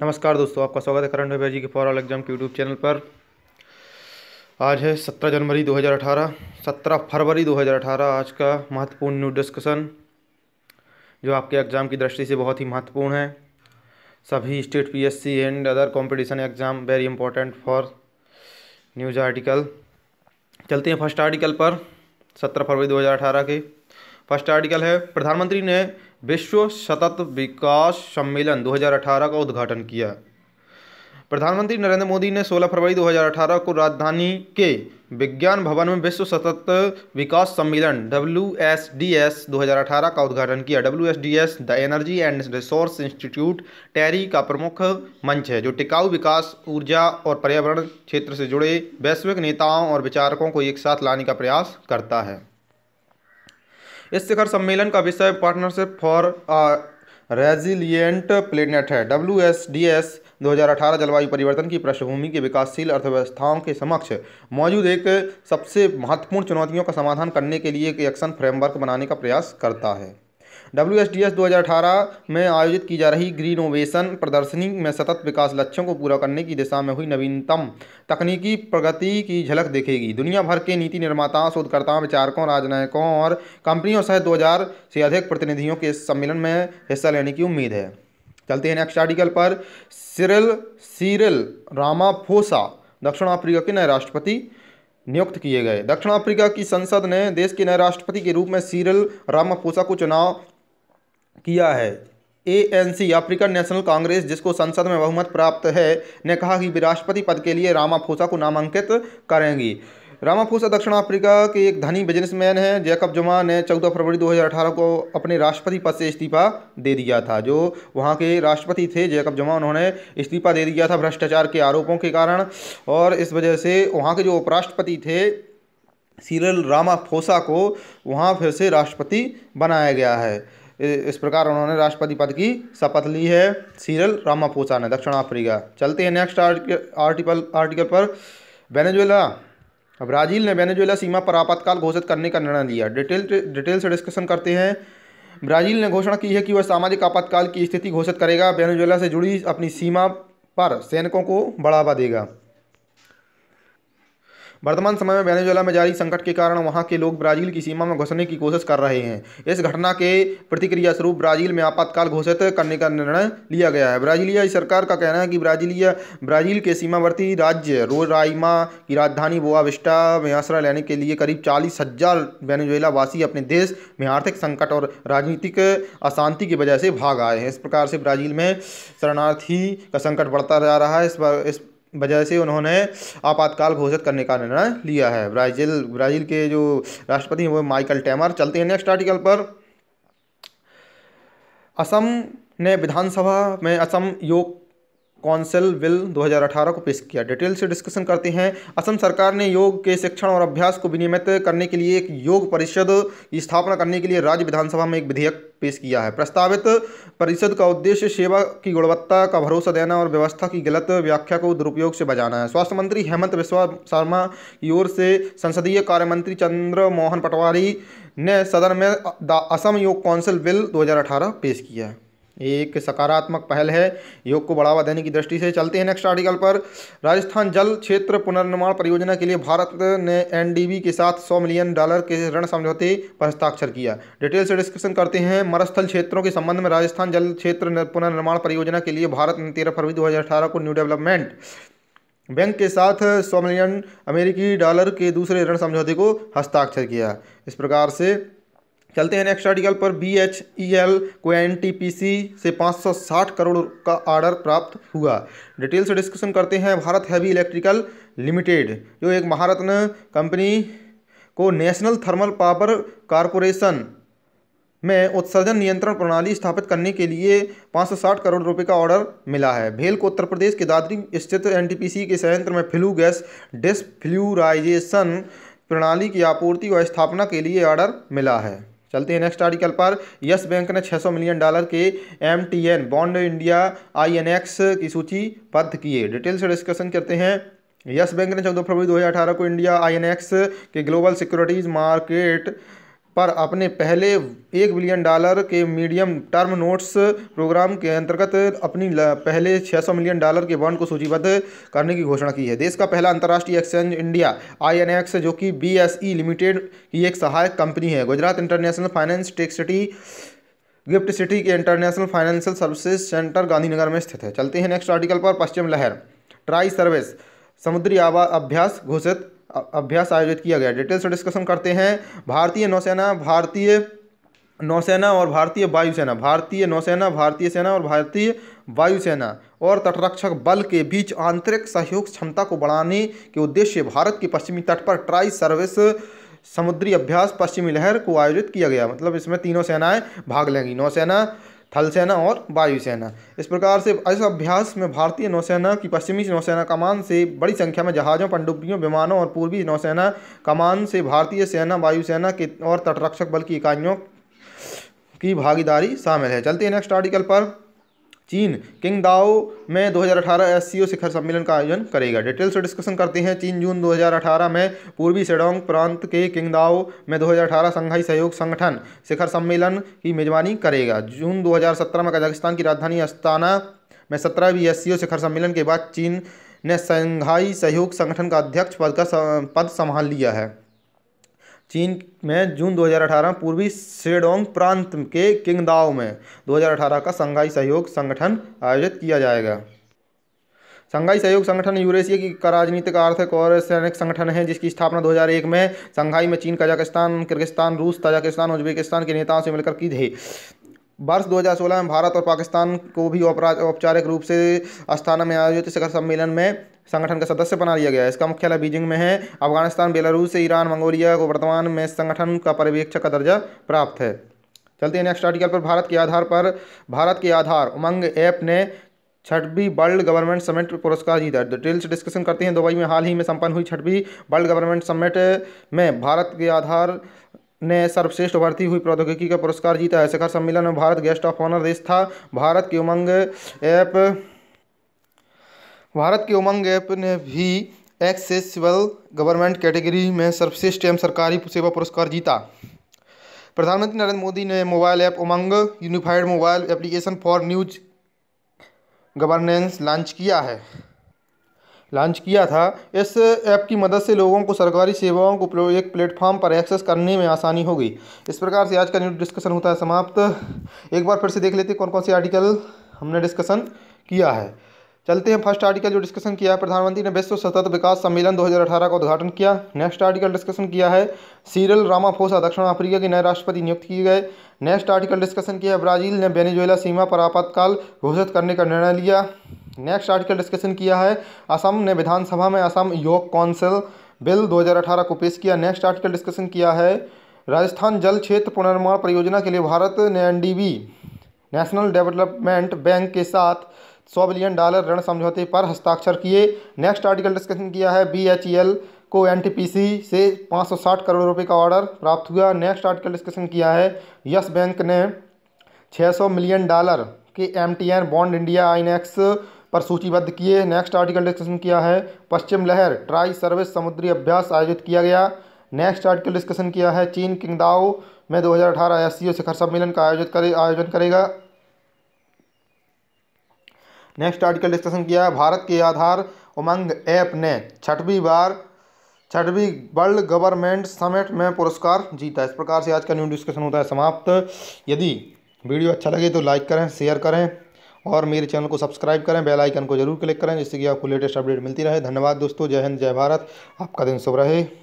नमस्कार दोस्तों आपका स्वागत है current affair G K for all exam के यूट्यूब चैनल पर आज है 17 जनवरी 2018 17 फरवरी 2018 आज का महत्वपूर्ण न्यूज डिस्कशन जो आपके एग्ज़ाम की दृष्टि से बहुत ही महत्वपूर्ण है सभी state PSC and other competition exam very important for news article चलते हैं फर्स्ट आर्टिकल पर सत्रह फरवरी अठारह के फर्स्ट आर्टिकल है प्रधानमंत्री ने विश्व सतत विकास सम्मेलन 2018 का उद्घाटन किया प्रधानमंत्री नरेंद्र मोदी ने 16 फरवरी 2018 को राजधानी के विज्ञान भवन में विश्व सतत विकास सम्मेलन डब्ल्यू एस डी एस दो का उद्घाटन किया W S D S the energy and resource institute TERI का प्रमुख मंच है जो टिकाऊ विकास ऊर्जा और पर्यावरण क्षेत्र से जुड़े वैश्विक नेताओं और विचारकों को एक साथ लाने का प्रयास करता है इस शिखर सम्मेलन का विषय पार्टनरशिप फॉर रेजिलियंट प्लेनेट है डब्ल्यू एस डी एस 2018 जलवायु परिवर्तन की पृष्ठभूमि के विकासशील अर्थव्यवस्थाओं के समक्ष मौजूद एक सबसे महत्वपूर्ण चुनौतियों का समाधान करने के लिए एक एक्शन फ्रेमवर्क बनाने का प्रयास करता है डब्ल्यू एस डी एस दो हज़ार अठारह में आयोजित की जा रही ग्रीनोवेशन प्रदर्शनी में सतत विकास लक्ष्यों को पूरा करने की दिशा में हुई नवीनतम तकनीकी प्रगति की झलक देखेगी दुनिया भर के नीति निर्माताओं शोधकर्ताओं विचारकों राजनयिकों और कंपनियों सहित दो हज़ार से अधिक प्रतिनिधियों के सम्मेलन में हिस्सा लेने की उम्मीद है चलते हैं नेक्स्ट आर्टिकल पर सिरल सीरल रामाफोसा दक्षिण अफ्रीका के नए राष्ट्रपति नियुक्त किए गए दक्षिण अफ्रीका की संसद ने देश के नए राष्ट्रपति के रूप में सीरल रामाफोसा को चुनाव किया है एएनसी अफ्रीकन नेशनल कांग्रेस जिसको संसद में बहुमत प्राप्त है ने कहा कि वे राष्ट्रपति पद के लिए रामाफोसा को नामांकित करेंगी रामाफोसा दक्षिण अफ्रीका के एक धनी बिजनेसमैन हैं जैकब जुमा ने 14 फरवरी 2018 को अपने राष्ट्रपति पद से इस्तीफा दे दिया था जो वहां के राष्ट्रपति थे जैकब जुमा उन्होंने इस्तीफा दे दिया था भ्रष्टाचार के आरोपों के कारण और इस वजह से वहाँ के जो उपराष्ट्रपति थे सीरल रामाफोसा को वहाँ फिर से राष्ट्रपति बनाया गया है इस प्रकार उन्होंने राष्ट्रपति पद की शपथ ली है सीरल रामाफोसा ने दक्षिण अफ्रीका चलते हैं नेक्स्ट आर्टिकल आर्टिकल आर्टिकल पर वेनेजुएला ब्राज़ील ने वेनेजुएला सीमा पर आपातकाल घोषित करने का निर्णय लिया डिटेल डिटेल से डिस्कशन करते हैं ब्राज़ील ने घोषणा की है कि वह सामाजिक आपातकाल की स्थिति घोषित करेगा वेनेजुएला से जुड़ी अपनी सीमा पर सैनिकों को बढ़ावा देगा वर्तमान समय में वेनेजुएला में जारी संकट के कारण वहां के लोग ब्राजील की सीमा में घुसने की कोशिश कर रहे हैं इस घटना के प्रतिक्रिया स्वरूप ब्राजील में आपातकाल घोषित करने का निर्णय लिया गया है ब्राजीलियाई सरकार का कहना है कि ब्राजीलिया ब्राजील के सीमावर्ती राज्य रोराइमा की राजधानी बोआविस्टा में आश्रय लेने के लिए करीब चालीस हजार वेनेजुएला वासी अपने देश में आर्थिक संकट और राजनीतिक अशांति की वजह से भाग आए हैं इस प्रकार से ब्राजील में शरणार्थी का संकट बढ़ता जा रहा है इस, इस वजह से उन्होंने आपातकाल घोषित करने का निर्णय लिया है ब्राज़ील ब्राज़ील के जो राष्ट्रपति हैं वो माइकल टेमर चलते हैं नेक्स्ट आर्टिकल पर असम ने विधानसभा में असम योग कौंसिल बिल 2018 को पेश किया डिटेल से डिस्कशन करते हैं असम सरकार ने योग के शिक्षण और अभ्यास को विनियमित करने के लिए एक योग परिषद की स्थापना करने के लिए राज्य विधानसभा में एक विधेयक पेश किया है प्रस्तावित परिषद का उद्देश्य सेवा की गुणवत्ता का भरोसा देना और व्यवस्था की गलत व्याख्या को दुरुपयोग से बजाना है स्वास्थ्य मंत्री हेमंत बिस्वा शर्मा की ओर से संसदीय कार्य मंत्री चंद्र मोहन पटवारी ने सदन में असम योग कौंसिल बिल 2018 पेश किया है एक सकारात्मक पहल है योग को बढ़ावा देने की दृष्टि से चलते हैं नेक्स्ट आर्टिकल पर राजस्थान जल क्षेत्र पुनर्निर्माण परियोजना के लिए भारत ने एनडीबी के साथ 100 मिलियन डॉलर के ऋण समझौते पर हस्ताक्षर किया डिटेल से डिस्कशन करते हैं मरस्थल क्षेत्रों के संबंध में राजस्थान जल क्षेत्र पुनर्निर्माण परियोजना के लिए भारत ने तेरह फरवरी दो को न्यू डेवलपमेंट बैंक के साथ सौ मिलियन अमेरिकी डॉलर के दूसरे ऋण समझौते को हस्ताक्षर किया इस प्रकार से चलते हैं नेक्स्ट आर्टिकल पर बी एच ई एल को एन टी पी सी से 560 करोड़ का ऑर्डर प्राप्त हुआ डिटेल से डिस्कशन करते हैं भारत हैवी इलेक्ट्रिकल लिमिटेड जो एक महारत्न कंपनी को नेशनल थर्मल पावर कॉरपोरेशन में उत्सर्जन नियंत्रण प्रणाली स्थापित करने के लिए 560 करोड़ रुपए का ऑर्डर मिला है भेल को उत्तर प्रदेश के दादरी स्थित सी के संयंत्र में फ्लू गैस डिसफ्लूराइजेशन प्रणाली की आपूर्ति और स्थापना के लिए ऑर्डर मिला है चलते हैं नेक्स्ट आर्टिकल पर यस बैंक ने 600 मिलियन डॉलर के M T N bond India I N X की सूची बद्ध किए डिटेल से डिस्कशन करते हैं यस बैंक ने चौदह फरवरी 2018 को इंडिया आई एन एक्स के ग्लोबल सिक्योरिटीज़ मार्केट पर अपने पहले एक बिलियन डॉलर के मीडियम टर्म नोट्स प्रोग्राम के अंतर्गत अपनी पहले 600 मिलियन डॉलर के बॉन्ड को सूचीबद्ध करने की घोषणा की है देश का पहला अंतर्राष्ट्रीय एक्सचेंज इंडिया आईएनएक्स जो कि बीएसई लिमिटेड की एक सहायक कंपनी है Gujarat international finance tech city gift city के international financial services centre Gandhinagar में स्थित है चलते हैं नेक्स्ट आर्टिकल पर पश्चिम लहर ट्राई सर्विस समुद्री आवा अभ्यास घोषित अभ्यास आयोजित किया गया डिटेल से डिस्कशन करते हैं भारतीय नौसेना भारतीय नौसेना और भारतीय वायुसेना भारतीय नौसेना भारतीय सेना और भारतीय वायुसेना और तटरक्षक बल के बीच आंतरिक सहयोग क्षमता को बढ़ाने के उद्देश्य भारत के पश्चिमी तट पर ट्राई सर्विस समुद्री अभ्यास पश्चिमी लहर को आयोजित किया गया मतलब इसमें तीनों सेनाएं भाग लेंगी नौसेना थल सेना और वायुसेना इस प्रकार से इस अभ्यास में भारतीय नौसेना की पश्चिमी नौसेना कमान से बड़ी संख्या में जहाज़ों पनडुब्बियों विमानों और पूर्वी नौसेना कमान से भारतीय सेना वायुसेना के और तटरक्षक बल की इकाइयों की भागीदारी शामिल है चलते हैं नेक्स्ट आर्टिकल पर चीन किंगदाओ में 2018 एससीओ शिखर सम्मेलन का आयोजन करेगा डिटेल्स से डिस्कशन करते हैं चीन जून 2018 में पूर्वी सेडोंग प्रांत के किंगदाओ में 2018 संघाई सहयोग संगठन शिखर सम्मेलन की मेजबानी करेगा जून 2017 में कजाकिस्तान की राजधानी अस्ताना में सत्रहवीं एस शिखर सम्मेलन के बाद चीन ने संघाई सहयोग संगठन का अध्यक्ष पद का पद संभाल लिया है चीन में जून 2018 पूर्वी सेडोंग प्रांत के किंगदाओ में 2018 का संघाई सहयोग संगठन आयोजित किया जाएगा संघाई सहयोग संगठन यूरेशिया की राजनीतिक आर्थिक और सैनिक संगठन है जिसकी स्थापना 2001 में संघाई में चीन कजाकिस्तान किर्गिस्तान रूस ताजाकिस्तान उज्बेकिस्तान के नेताओं से मिलकर की थी वर्ष 2016 में भारत और पाकिस्तान को भी औपचारिक रूप से अस्थाना में आयोजित शिखर सम्मेलन में संगठन का सदस्य बना लिया गया है इसका मुख्यालय बीजिंग में है अफगानिस्तान बेलारूस ईरान मंगोलिया को वर्तमान में संगठन का पर्यवेक्षक का दर्जा प्राप्त है चलते हैं नेक्स्ट आर्टिकल पर भारत के आधार पर भारत के आधार उमंग ऐप ने छठवीं वर्ल्ड गवर्नमेंट समिट पुरस्कार जीता डिटेल्स डिस्कशन करते हैं दुबई में हाल ही में संपन्न हुई छठवीं वर्ल्ड गवर्नमेंट समिट में भारत के आधार ने सर्वश्रेष्ठ उभरती हुई प्रौद्योगिकी का पुरस्कार जीता है शिखर सम्मेलन में भारत गेस्ट ऑफ ऑनर देश था भारत की उमंग ऐप भारत की उमंग ऐप ने भी एक्सेसिबल गवर्नमेंट कैटेगरी में सर्वश्रेष्ठ एवं सरकारी सेवा पुरस्कार जीता प्रधानमंत्री नरेंद्र मोदी ने mobile app Umang unified mobile application for news governance launch किया है लॉन्च किया था इस ऐप की मदद से लोगों को सरकारी सेवाओं को एक प्लेटफॉर्म पर एक्सेस करने में आसानी होगी इस प्रकार से आज का न्यूज डिस्कशन होता है समाप्त एक बार फिर से देख लेते कौन कौन से आर्टिकल हमने डिस्कशन किया है चलते हैं फर्स्ट आर्टिकल जो डिस्कशन किया है प्रधानमंत्री ने विश्व सतत विकास सम्मेलन 2018 का उद्घाटन किया नेक्स्ट आर्टिकल डिस्कशन किया है सीरल रामाफोसा दक्षिण अफ्रीका के नए राष्ट्रपति नियुक्त किए गए नेक्स्ट आर्टिकल डिस्कशन किया है ब्राजील ने वेनेजुएला सीमा पर आपातकाल घोषित करने का निर्णय लिया नेक्स्ट आर्टिकल डिस्कशन किया है असम ने विधानसभा में असम योग कौंसिल बिल दो को पेश किया नेक्स्ट आर्टिकल डिस्कशन किया है राजस्थान जल क्षेत्र पुनर्निर्माण परियोजना के लिए भारत ने एन नेशनल डेवलपमेंट बैंक के साथ सौ बिलियन डॉलर ऋण समझौते पर हस्ताक्षर किए नेक्स्ट आर्टिकल डिस्कशन किया है बी एच ई एल को एन से 560 करोड़ रुपए का ऑर्डर प्राप्त हुआ नेक्स्ट आर्टिकल डिस्कशन किया है यस बैंक ने 600 मिलियन डॉलर के M T N bond India INX पर सूचीबद्ध किए नेक्स्ट आर्टिकल डिस्कशन किया है पश्चिम लहर ट्राई सर्विस समुद्री अभ्यास आयोजित किया गया नेक्स्ट आर्टिकल डिस्कशन किया है चीन किंगदाओ में 2018 एससीओ e शिखर सम्मेलन का आयोजित करे आयोजन करेगा नेक्स्ट आर्टिकल डिस्कशन किया भारत के आधार उमंग ऐप ने छठवीं बार छठवीं वर्ल्ड गवर्नमेंट समिट में पुरस्कार जीता इस प्रकार से आज का न्यू डिस्कशन होता है समाप्त यदि वीडियो अच्छा लगे तो लाइक करें शेयर करें और मेरे चैनल को सब्सक्राइब करें बेल आइकन को जरूर क्लिक करें जिससे कि आपको लेटेस्ट अपडेट मिलती रहे धन्यवाद दोस्तों जय हिंद जय भारत आपका दिन शुभ रहे